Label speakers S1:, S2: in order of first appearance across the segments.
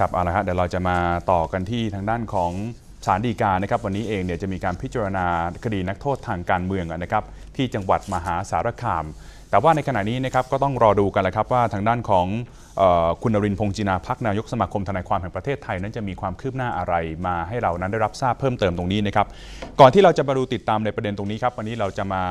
S1: ครับเอาละครับเดี๋ยวเราจะมาต่อกันที่ทางด้านของศาลฎีกานะครับ วันนี้เองเนี่ยจะมีการพิจารณาคดีนักโทษทางการเมืองนะครับที่จังหวัดมหาสารคามแต่ว่าในขณะนี้นะครับก็ต้องรอดูกันแหละครับว่าทางด้านของออคุณนรินพงจินาพักนายกสมาคมทนายความแห่งประเทศไทยนั้นจะมีความคืบหน้าอะไรมาให้เรานั้นได้รับทราบเพิ่มเติมตรงนี้นะครับ ก่อนที่เราจะมาดูติดตามในประเด็นตรงนี้ครับวันนี้เราจะมา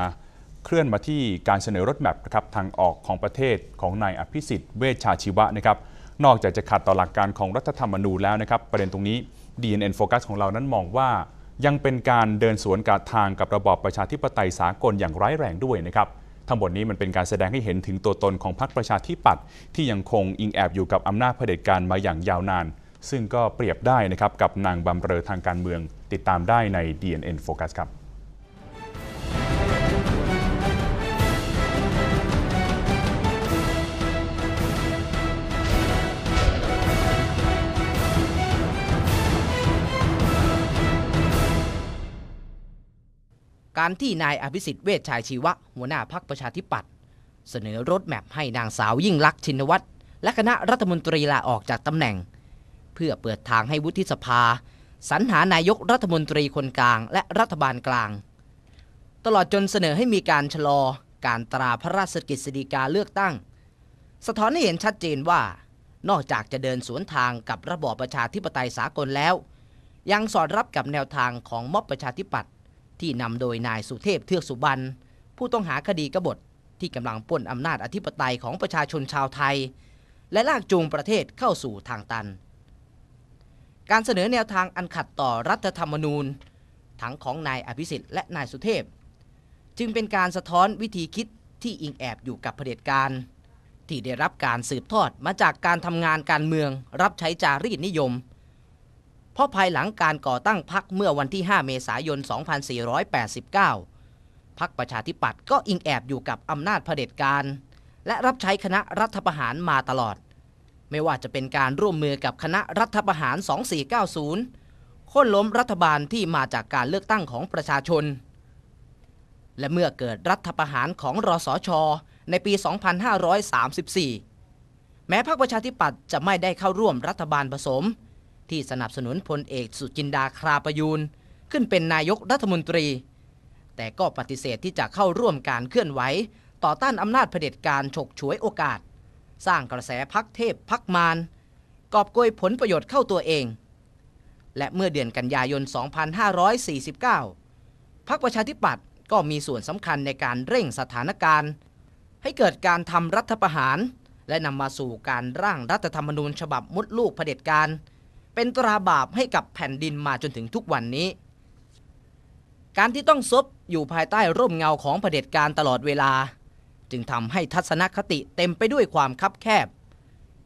S1: เคลื่อนมาที่การเสนอรถแมพนะครับทางออกของประเทศของนายอภิสิทธิ์เวชชาชีวะนะครับนอกจากจะขัดต่อหลักการของรัฐธรรมนูญแล้วนะครับประเด็นตรงนี้ DNN Focus ของเรานั้นมองว่ายังเป็นการเดินสวนกาทางกับระบอบประชาธิปไตยสากลอย่างร้ายแรงด้วยนะครับทั้งหมดนี้มันเป็นการแสดงให้เห็นถึงตัวตนของพรรคประชาธิปัตย์ที่ยังคงอิงแอบอยู่กับอำนาจเผด็จการมาอย่างยาวนาน ซึ่งก็เปรียบได้นะครับกับนางบำเรอทางการเมืองติดตามได้ใน DNN Focus ครับ
S2: การที่นายอภิสิทธิ์เวชชายชีวะ หัวหน้าพักประชาธิปัตย์เสนอรถแมพให้นางสาวยิ่งลักษณ์ชินวัตร และคณะรัฐมนตรีลาออกจากตำแหน่ง เพื่อเปิดทางให้วุฒิสภา สรรหานายกรัฐมนตรีคนกลางและรัฐบาลกลาง ตลอดจนเสนอให้มีการชะลอการตราพระราชกิจสีกาเลือกตั้ง สะท้อนให้เห็นชัดเจนว่า นอกจากจะเดินสวนทางกับระบอบประชาธิปไตยสากลแล้ว ยังสอดรับกับแนวทางของม็อบประชาธิปัตย์ที่นำโดยนายสุเทพเทือกสุบรรณผู้ต้องหาคดีกบฏที่กำลังป้นอำนาจอธิปไตยของประชาชนชาวไทย และลากจูงประเทศเข้าสู่ทางตัน การเสนอแนวทางอันขัดต่อรัฐธรรมนูญทั้งของนายอภิสิทธิ์และนายสุเทพ จึงเป็นการสะท้อนวิธีคิดที่อิงแอบอยู่กับเผด็จการ ที่ได้รับการสืบทอดมาจากการทำงานการเมือง รับใช้จารีตนิยมราะภายหลังการก่อตั้งพรรคเมื่อวันที่ 5 เมษายน 2489 พรรคประชาธิปัตย์ก็อิงแอบอยู่กับอำนาจเผด็จการและรับใช้คณะรัฐประหารมาตลอด ไม่ว่าจะเป็นการร่วมมือกับคณะรัฐประหาร 2490ค้นล้มรัฐบาลที่มาจากการเลือกตั้งของประชาชน และเมื่อเกิดรัฐประหารของรอสอชอในปี 2534 แม้พรรคประชาธิปัตย์จะไม่ได้เข้าร่วมรัฐบาลผสมที่สนับสนุนพลเอกสุจินดาคราประยูนขึ้นเป็นนายกรัฐมนตรี แต่ก็ปฏิเสธที่จะเข้าร่วมการเคลื่อนไหวต่อต้านอำนาจเผด็จการฉกฉวยโอกาส สร้างกระแสพักเทพพักมารกอบโกยผลประโยชน์เข้าตัวเอง และเมื่อเดือนกันยายน 2549พรกประชาธิปัตย์ก็มีส่วนสำคัญในการเร่งสถานการณ์ ให้เกิดการทำรัฐประหาร และนำมาสู่การร่างรัฐธรรมนูญฉบับมุดลูกเผด็จการเป็นตราบาปให้กับแผ่นดินมาจนถึงทุกวันนี้ การที่ต้องซบอยู่ภายใต้ร่มเงาของเผด็จการตลอดเวลา จึงทำให้ทัศนคติเต็มไปด้วยความคับแคบ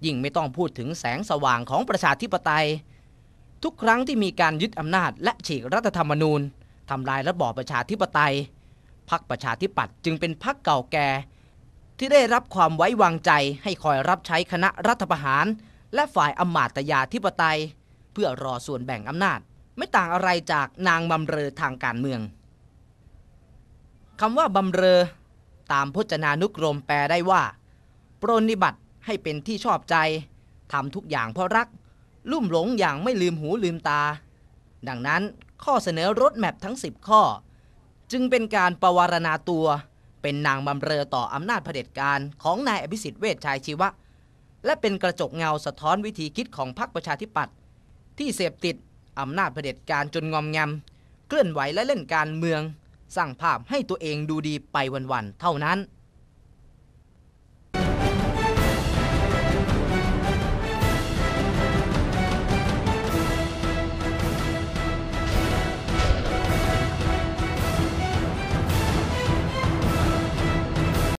S2: ยิ่งไม่ต้องพูดถึงแสงสว่างของประชาธิปไตย ทุกครั้งที่มีการยึดอำนาจและฉีกรัฐธรรมนูญทำลายระบอบประชาธิปไตย พรรคประชาธิปัตย์จึงเป็นพรรคเก่าแก่ที่ได้รับความไว้วางใจให้คอยรับใช้คณะรัฐประหารและฝ่ายอมาตยาธิปไตย เพื่อรอส่วนแบ่งอำนาจ ไม่ต่างอะไรจากนางบำเรอทางการเมืองคำว่าบำเรอ ตามพจนานุกรมแปลได้ว่า ปรนิบัติให้เป็นที่ชอบใจทำทุกอย่างเพราะรัก ลุ่มหลงอย่างไม่ลืมหูลืมตา ดังนั้นข้อเสนอรถแมพทั้ง 10 ข้อ จึงเป็นการประวารณาตัว เป็นนางบำเรอต่ออำนาจเผด็จการของนายอภิสิทธิ์เวชชัยชีวะและเป็นกระจกเงาสะท้อนวิธีคิดของพรรคประชาธิปัตย์ที่เสพติด อำนาจเผด็จการจนงอมงำเคลื่อนไหวและเล่นการเมือง สร้างภาพให้ตัวเองดูดีไปวัน ๆ เท่านั้น